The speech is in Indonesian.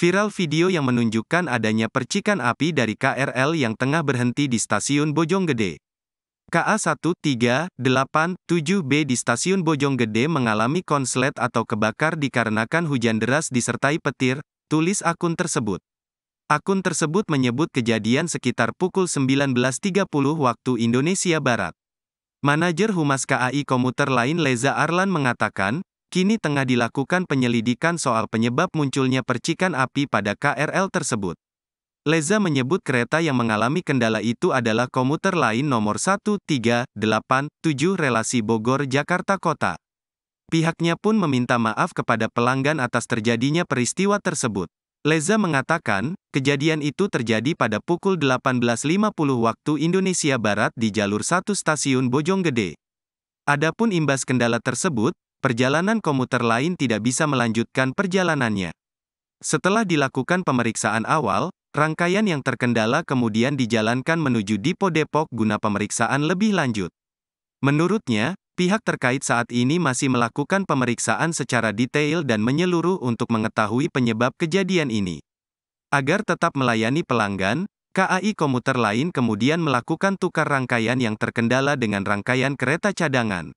Viral video yang menunjukkan adanya percikan api dari KRL yang tengah berhenti di stasiun Bojonggede. KA1387B di stasiun Bojonggede mengalami konslet atau kebakar dikarenakan hujan deras disertai petir, tulis akun tersebut. Akun tersebut menyebut kejadian sekitar pukul 19.30 waktu Indonesia Barat. Manajer Humas KAI Komuter lain Leza Arlan mengatakan, Kini tengah dilakukan penyelidikan soal penyebab munculnya percikan api pada KRL tersebut. Leza menyebut kereta yang mengalami kendala itu adalah komuter lain nomor 1387 relasi Bogor-Jakarta Kota. Pihaknya pun meminta maaf kepada pelanggan atas terjadinya peristiwa tersebut. Leza mengatakan, kejadian itu terjadi pada pukul 18.50 waktu Indonesia Barat di jalur 1 stasiun Bojonggede. Adapun imbas kendala tersebut, perjalanan komuter lain tidak bisa melanjutkan perjalanannya. Setelah dilakukan pemeriksaan awal, rangkaian yang terkendala kemudian dijalankan menuju Dipo Depok guna pemeriksaan lebih lanjut. Menurutnya, pihak terkait saat ini masih melakukan pemeriksaan secara detail dan menyeluruh untuk mengetahui penyebab kejadian ini. Agar tetap melayani pelanggan, KAI komuter lain kemudian melakukan tukar rangkaian yang terkendala dengan rangkaian kereta cadangan.